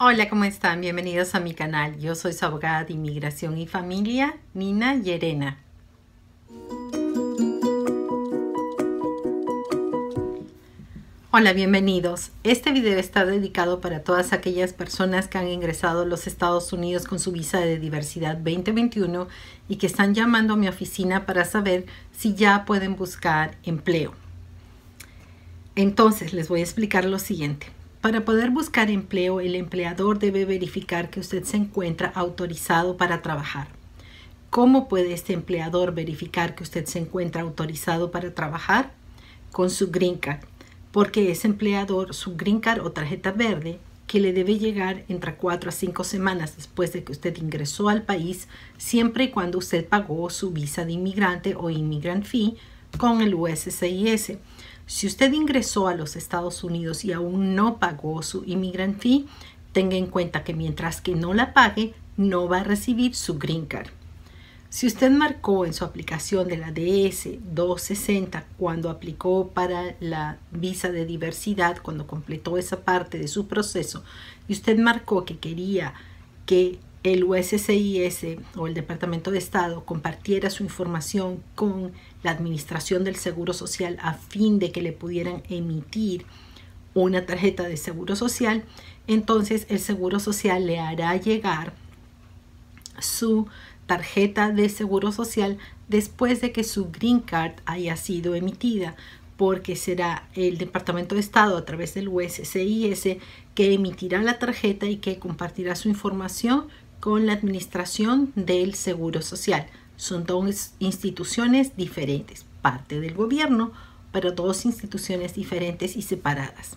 Hola, ¿cómo están? Bienvenidos a mi canal. Yo soy su abogada de inmigración y familia, Nina Yerena. Hola, bienvenidos. Este video está dedicado para todas aquellas personas que han ingresado a los Estados Unidos con su visa de diversidad 2021 y que están llamando a mi oficina para saber si ya pueden buscar empleo. Entonces, les voy a explicar lo siguiente. Para poder buscar empleo, el empleador debe verificar que usted se encuentra autorizado para trabajar. ¿Cómo puede este empleador verificar que usted se encuentra autorizado para trabajar? Con su green card, porque es empleador, su green card o tarjeta verde, que le debe llegar entre cuatro a cinco semanas después de que usted ingresó al país, siempre y cuando usted pagó su visa de inmigrante o Immigrant fee con el USCIS. Si usted ingresó a los Estados Unidos y aún no pagó su immigrant fee, tenga en cuenta que mientras que no la pague, no va a recibir su green card. Si usted marcó en su aplicación de la DS-260 cuando aplicó para la visa de diversidad, cuando completó esa parte de su proceso, y usted marcó que quería que el USCIS o el Departamento de Estado compartiera su información con la Administración del Seguro Social a fin de que le pudieran emitir una tarjeta de Seguro Social, entonces el Seguro Social le hará llegar su tarjeta de Seguro Social después de que su Green Card haya sido emitida porque será el Departamento de Estado a través del USCIS que emitirá la tarjeta y que compartirá su información con la Administración del Seguro Social. Son dos instituciones diferentes, parte del gobierno, pero dos instituciones diferentes y separadas.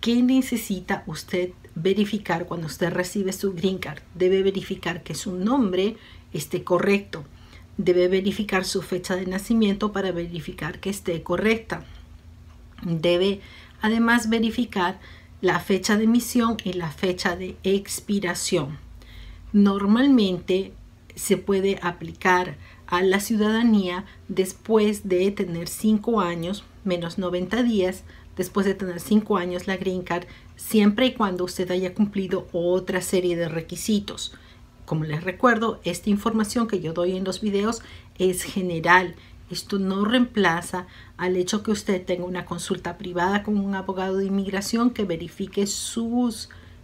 ¿Qué necesita usted verificar cuando usted recibe su green card? Debe verificar que su nombre esté correcto. Debe verificar su fecha de nacimiento para verificar que esté correcta. Debe además verificar la fecha de emisión y la fecha de expiración. Normalmente se puede aplicar a la ciudadanía después de tener 5 años menos 90 días después de tener 5 años la green card siempre y cuando usted haya cumplido otra serie de requisitos. Como les recuerdo, esta información que yo doy en los videos es general. Esto no reemplaza al hecho que usted tenga una consulta privada con un abogado de inmigración que verifique su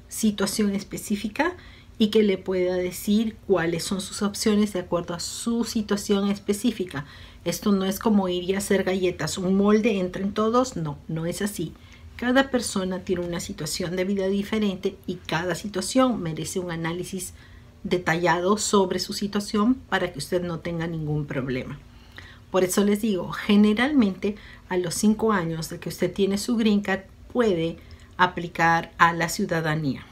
situación específica y que le pueda decir cuáles son sus opciones de acuerdo a su situación específica. Esto no es como ir y hacer galletas, un molde entra en todos, no, no es así. Cada persona tiene una situación de vida diferente y cada situación merece un análisis detallado sobre su situación para que usted no tenga ningún problema. Por eso les digo, generalmente a los 5 años de que usted tiene su green card puede aplicar a la ciudadanía.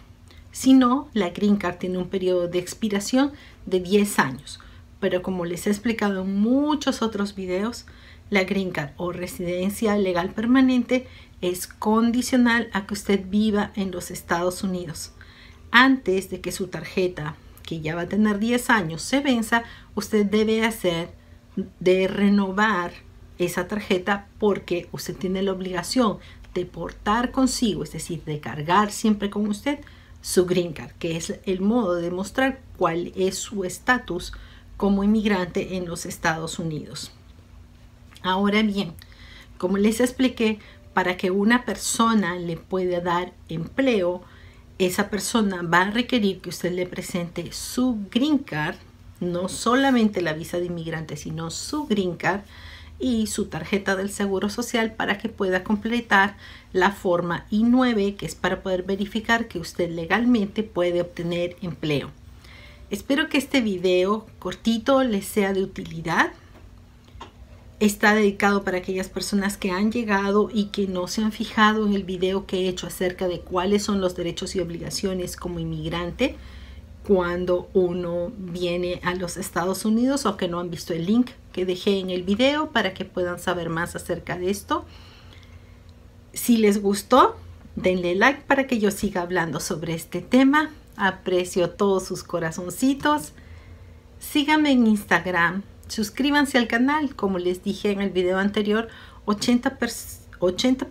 Si no, la Green Card tiene un periodo de expiración de 10 años. Pero como les he explicado en muchos otros videos, la Green Card o residencia legal permanente es condicional a que usted viva en los Estados Unidos. Antes de que su tarjeta, que ya va a tener 10 años, se venza, usted debe hacer de renovar esa tarjeta porque usted tiene la obligación de portar consigo, es decir, de cargar siempre con usted su green card, que es el modo de mostrar cuál es su estatus como inmigrante en los Estados Unidos. Ahora bien, como les expliqué, para que una persona le pueda dar empleo, esa persona va a requerir que usted le presente su green card, no solamente la visa de inmigrante, sino su green card, y su tarjeta del Seguro Social para que pueda completar la forma I9 que es para poder verificar que usted legalmente puede obtener empleo. Espero que este video cortito les sea de utilidad. Está dedicado para aquellas personas que han llegado y que no se han fijado en el video que he hecho acerca de cuáles son los derechos y obligaciones como inmigrante cuando uno viene a los Estados Unidos o que no han visto el link que dejé en el video para que puedan saber más acerca de esto. Si les gustó, denle like para que yo siga hablando sobre este tema. Aprecio todos sus corazoncitos. Síganme en Instagram. Suscríbanse al canal. Como les dije en el video anterior, 80%, 80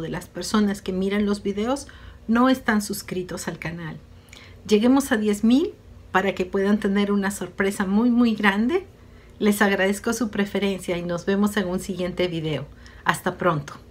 de las personas que miran los videos no están suscritos al canal lleguemos a 10.000 para que puedan tener una sorpresa muy muy grande. Les agradezco su preferencia y nos vemos en un siguiente video. Hasta pronto.